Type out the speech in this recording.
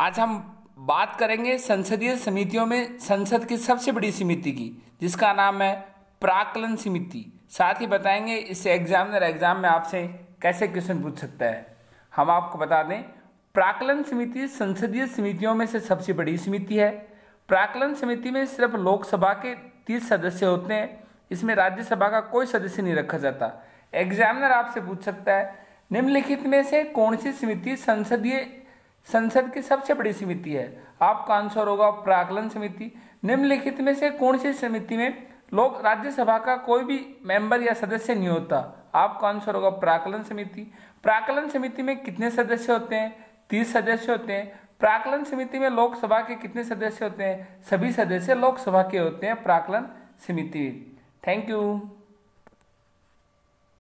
आज हम बात करेंगे संसदीय समितियों में संसद की सबसे बड़ी समिति की जिसका नाम है प्राकलन समिति साथ ही बताएंगे इससे एग्जामिनर एग्जाम में आपसे कैसे क्वेश्चन पूछ सकता है हम आपको बता दें प्राकलन समिति संसदीय समितियों में से सबसे बड़ी समिति है प्राकलन समिति में सिर्फ लोकसभा के तीस सदस्य होते हैं इसमें राज्यसभा का कोई सदस्य नहीं रखा जाता एग्जामिनर आपसे पूछ सकता है निम्नलिखित में से कौन सी समिति संसदीय संसद की सबसे बड़ी समिति है आपका आंसर होगा प्राकलन समिति निम्नलिखित में से कौन सी समिति में लोग राज्यसभा का कोई भी मेंबर या सदस्य नहीं होता आपका आंसर होगा प्राकलन समिति प्राकलन समिति में कितने सदस्य होते हैं तीस सदस्य होते हैं प्राकलन समिति में लोकसभा के कितने सदस्य होते हैं सभी सदस्य लोकसभा के होते हैं प्राकलन समिति थैंक यू